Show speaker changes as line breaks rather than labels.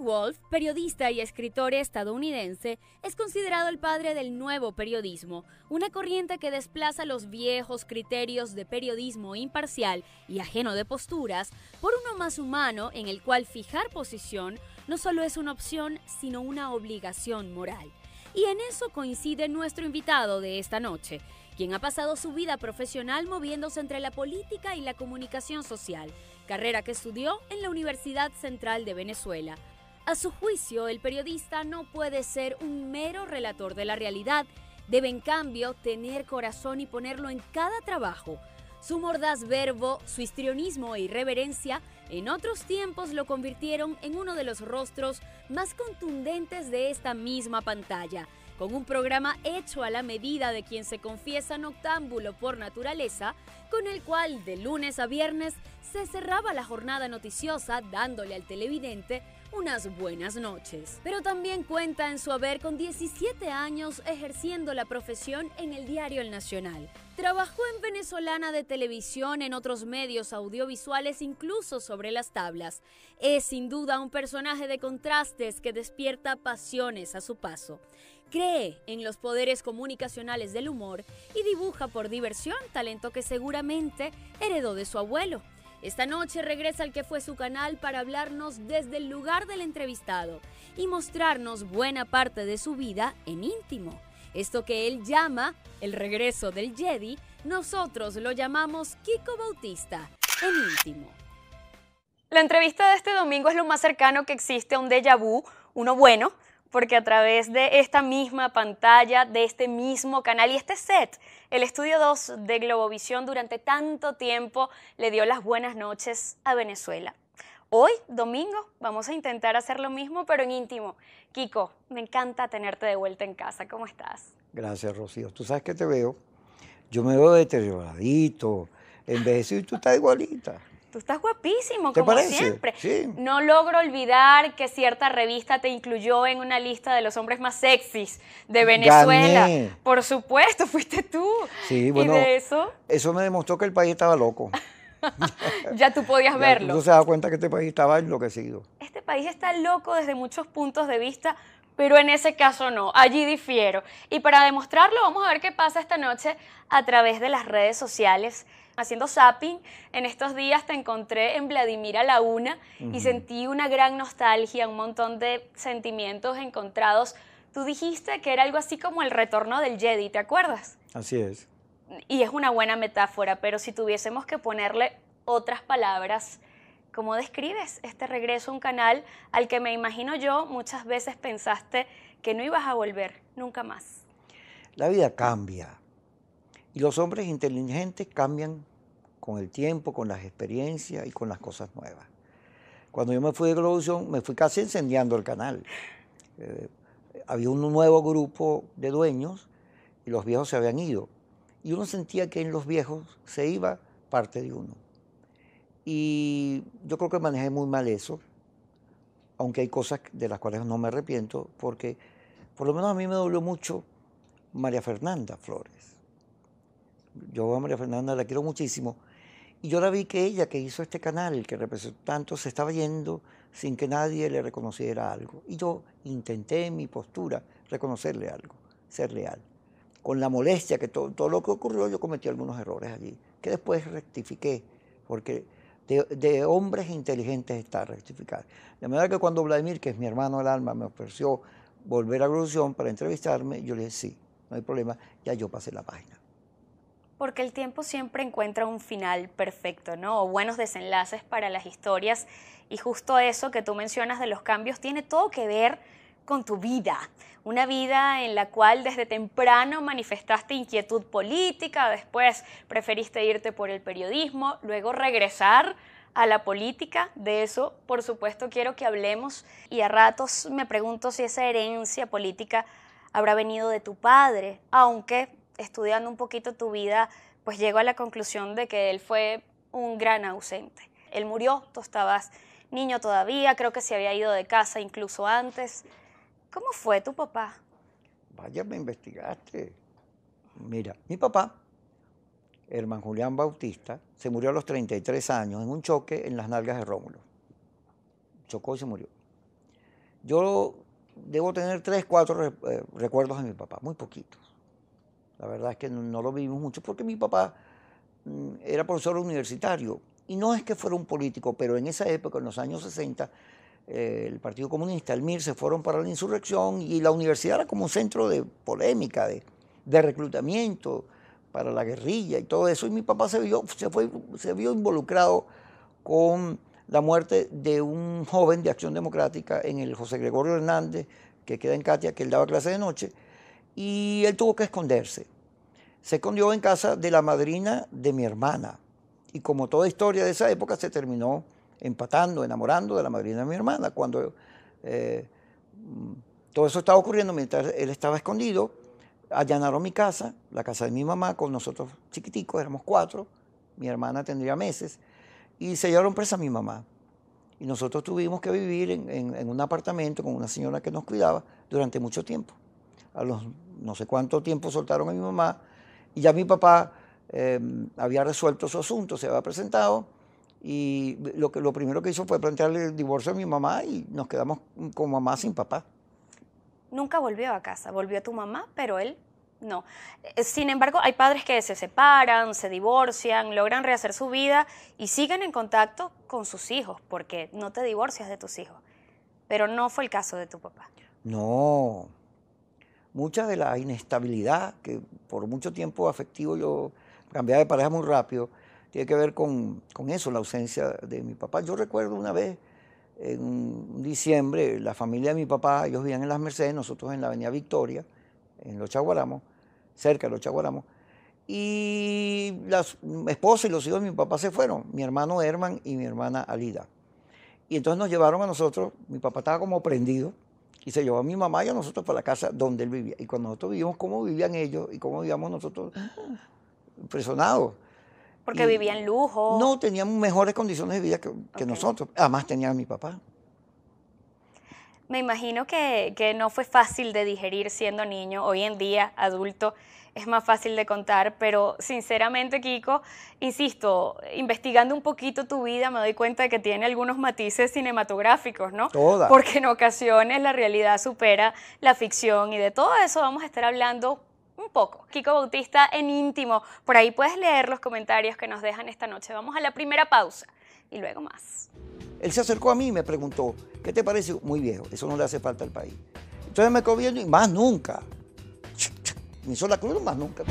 Wolf, periodista y escritor estadounidense, es considerado el padre del nuevo periodismo, una corriente que desplaza los viejos criterios de periodismo imparcial y ajeno de posturas por uno más humano en el cual fijar posición no solo es una opción, sino una obligación moral. Y en eso coincide nuestro invitado de esta noche, quien ha pasado su vida profesional moviéndose entre la política y la comunicación social, carrera que estudió en la Universidad Central de Venezuela. A su juicio, el periodista no puede ser un mero relator de la realidad, debe en cambio tener corazón y ponerlo en cada trabajo. Su mordaz verbo, su histrionismo e irreverencia en otros tiempos lo convirtieron en uno de los rostros más contundentes de esta misma pantalla, con un programa hecho a la medida de quien se confiesa noctámbulo por naturaleza, con el cual de lunes a viernes se cerraba la jornada noticiosa dándole al televidente unas buenas noches, pero también cuenta en su haber con 17 años ejerciendo la profesión en el diario El Nacional. Trabajó en Venezolana de televisión, en otros medios audiovisuales, incluso sobre las tablas. Es sin duda un personaje de contrastes que despierta pasiones a su paso. Cree en los poderes comunicacionales del humor y dibuja por diversión talento que seguramente heredó de su abuelo. Esta noche regresa al que fue su canal para hablarnos desde el lugar del entrevistado y mostrarnos buena parte de su vida en íntimo. Esto que él llama el regreso del Jedi, nosotros lo llamamos Kiko Bautista, en íntimo. La entrevista de este domingo es lo más cercano que existe a un déjà vu, uno bueno, porque a través de esta misma pantalla, de este mismo canal y este set, el Estudio 2 de Globovisión durante tanto tiempo le dio las buenas noches a Venezuela. Hoy, domingo, vamos a intentar hacer lo mismo, pero en íntimo. Kiko, me encanta tenerte de vuelta en casa. ¿Cómo estás?
Gracias, Rocío. Tú sabes que te veo. Yo me veo deterioradito, envejecido y tú estás igualita
tú estás guapísimo, como siempre. No logro olvidar que cierta revista te incluyó en una lista de los hombres más sexys de Venezuela. Por supuesto, fuiste tú.
Sí, bueno. Y eso. Eso me demostró que el país estaba loco.
ya tú podías verlo. no se
da cuenta que este país estaba enloquecido.
Este país está loco desde muchos puntos de vista, pero en ese caso no, allí difiero. Y para demostrarlo, vamos a ver qué pasa esta noche a través de las redes sociales haciendo zapping, en estos días te encontré en Vladimir a la una y sentí una gran nostalgia, un montón de sentimientos encontrados. Tú dijiste que era algo así como el retorno del Jedi, ¿te acuerdas? Así es. Y es una buena metáfora, pero si tuviésemos que ponerle otras palabras, ¿cómo describes este regreso a un canal al que me imagino yo muchas veces pensaste que no ibas a volver nunca más?
La vida cambia y los hombres inteligentes cambian con el tiempo, con las experiencias y con las cosas nuevas. Cuando yo me fui de Globovisión, me fui casi encendiendo el canal. Eh, había un nuevo grupo de dueños y los viejos se habían ido. Y uno sentía que en los viejos se iba parte de uno. Y yo creo que manejé muy mal eso, aunque hay cosas de las cuales no me arrepiento, porque por lo menos a mí me dobló mucho María Fernanda Flores. Yo a María Fernanda la quiero muchísimo, y yo la vi que ella, que hizo este canal, que representó tanto, se estaba yendo sin que nadie le reconociera algo. Y yo intenté en mi postura reconocerle algo, ser real. Con la molestia que todo, lo que ocurrió, yo cometí algunos errores allí, que después rectifiqué, porque de, hombres inteligentes está rectificar. De manera que cuando Vladimir, que es mi hermano del alma, me ofreció volver a Grusión para entrevistarme, yo le dije, sí, no hay problema, ya yo pasé la página
porque el tiempo siempre encuentra un final perfecto, ¿no? O buenos desenlaces para las historias. Y justo eso que tú mencionas de los cambios tiene todo que ver con tu vida. Una vida en la cual desde temprano manifestaste inquietud política, después preferiste irte por el periodismo, luego regresar a la política. De eso, por supuesto, quiero que hablemos. Y a ratos me pregunto si esa herencia política habrá venido de tu padre, aunque estudiando un poquito tu vida, pues llego a la conclusión de que él fue un gran ausente. Él murió, tú estabas niño todavía, creo que se había ido de casa incluso antes. ¿Cómo fue tu papá?
Vaya, me investigaste. Mira, mi papá, hermano Julián Bautista, se murió a los 33 años en un choque en las nalgas de Rómulo. Chocó y se murió. Yo debo tener tres, cuatro eh, recuerdos de mi papá, muy poquitos. La verdad es que no, lo vivimos mucho porque mi papá mm, era profesor universitario y no es que fuera un político, pero en esa época, en los años 60, eh, el Partido Comunista, el MIR, se fueron para la insurrección y la universidad era como un centro de polémica, de, reclutamiento para la guerrilla y todo eso. Y mi papá se vio, fue, se vio involucrado con la muerte de un joven de Acción Democrática en el José Gregorio Hernández, que queda en Katia, que él daba clase de noche y él tuvo que esconderse. Se escondió en casa de la madrina de mi hermana. Y como toda historia de esa época, se terminó empatando, enamorando de la madrina de mi hermana. Cuando eh, mm, todo eso estaba ocurriendo, mientras él estaba escondido, allanaron mi casa, la casa de mi mamá, con nosotros chiquiticos, éramos cuatro, mi hermana tendría meses, y se llevaron presa a mi mamá. Y nosotros tuvimos que vivir en un apartamento con una señora que nos cuidaba durante mucho tiempo a los no sé cuánto tiempo soltaron a mi mamá y ya mi papá em, había resuelto su asunto, se había presentado y lo, que, lo primero que hizo fue plantearle el divorcio a mi mamá y nos quedamos con mamá sin papá.
Nunca volvió a casa, volvió a tu mamá, pero él no. Eh, sin embargo, hay padres que se separan, se divorcian, logran rehacer su vida y siguen en contacto con sus hijos, porque no te divorcias de tus hijos. Pero no fue el caso de tu papá.
No, mucha de la inestabilidad que por mucho tiempo afectivo yo cambiaba de pareja muy rápido, tiene que ver con, eso, la ausencia de mi papá. Yo recuerdo una vez, en diciembre, la familia de mi papá, ellos vivían en Las Mercedes, nosotros en la Avenida Victoria, en Los Chaguaramos, cerca de Los Chaguaramos, y la esposa y los hijos de mi papá se fueron, mi hermano Herman y mi hermana Alida. Y entonces nos llevaron a nosotros, mi papá estaba como prendido, y se llevó a mi mamá y a nosotros para la casa donde él vivía. Y cuando nosotros vivimos cómo vivían ellos y cómo vivíamos nosotros, ah. impresionados. Porque vivían
lujo. No,
tenían mejores condiciones de vida que, nosotros. Además tenían a mi papá
me imagino que, no fue fácil de digerir siendo niño. Hoy en día, adulto, es más fácil de contar, pero sinceramente, Kiko, insisto, investigando un poquito tu vida, me doy cuenta de que tiene algunos matices cinematográficos, ¿no? Toda. Porque en ocasiones la realidad supera la ficción y de todo eso vamos a estar hablando un poco. Kiko Bautista en íntimo. Por ahí puedes leer los comentarios que nos dejan esta noche. Vamos a la primera pausa y luego más.
Él se acercó a mí y me preguntó, ¿qué te parece? Muy viejo, eso no le hace falta al país. Entonces me gobierno y más nunca. Me hizo la cruz más nunca.